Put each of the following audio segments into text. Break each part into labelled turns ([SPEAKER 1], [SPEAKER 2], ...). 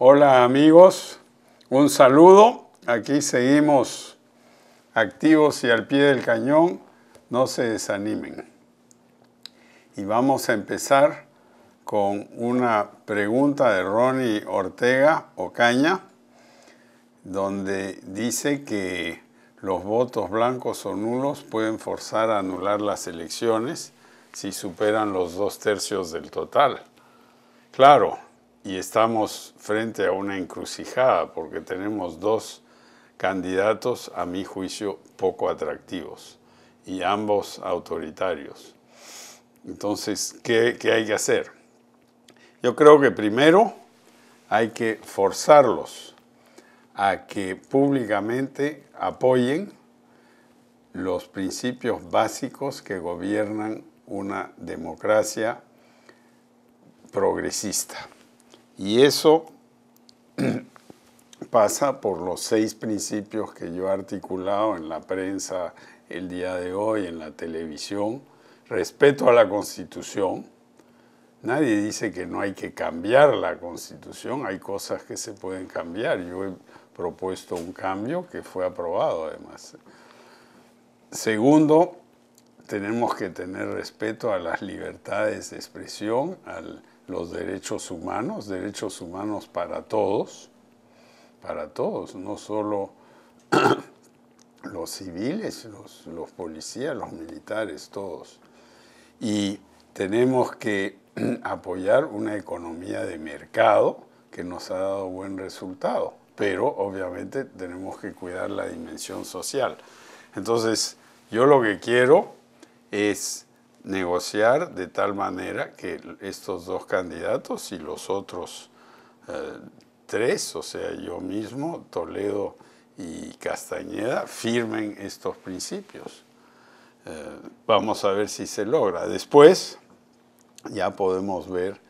[SPEAKER 1] Hola amigos, un saludo. Aquí seguimos activos y al pie del cañón. No se desanimen. Y vamos a empezar con una pregunta de Ronnie Ortega Ocaña, donde dice que los votos blancos o nulos pueden forzar a anular las elecciones si superan los dos tercios del total. Claro, y estamos frente a una encrucijada porque tenemos dos candidatos a mi juicio poco atractivos y ambos autoritarios. Entonces, ¿qué, ¿qué, hay que hacer? Yo creo que primero hay que forzarlos a que públicamente apoyen los principios básicos que gobiernan una democracia progresista. Y eso pasa por los seis principios que yo he articulado en la prensa el día de hoy, en la televisión. Respeto a la Constitución. Nadie dice que no hay que cambiar la Constitución, hay cosas que se pueden cambiar. Yo he propuesto un cambio que fue aprobado además. Segundo, tenemos que tener respeto a las libertades de expresión, a los derechos humanos, derechos humanos para todos, para todos, no solo los civiles, los, policías, los militares, todos. Y tenemos que apoyar una economía de mercado que nos ha dado buen resultado, pero obviamente tenemos que cuidar la dimensión social. Entonces, yo lo que quiero es negociar de tal manera que estos dos candidatos y los otros eh, tres, o sea, yo mismo, Toledo y Castañeda, firmen estos principios. Eh, vamos a ver si se logra. Después ya podemos ver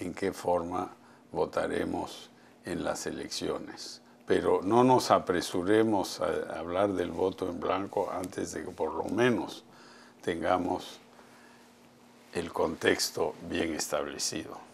[SPEAKER 1] en qué forma votaremos en las elecciones. Pero no nos apresuremos a hablar del voto en blanco antes de que por lo menos tengamos el contexto bien establecido.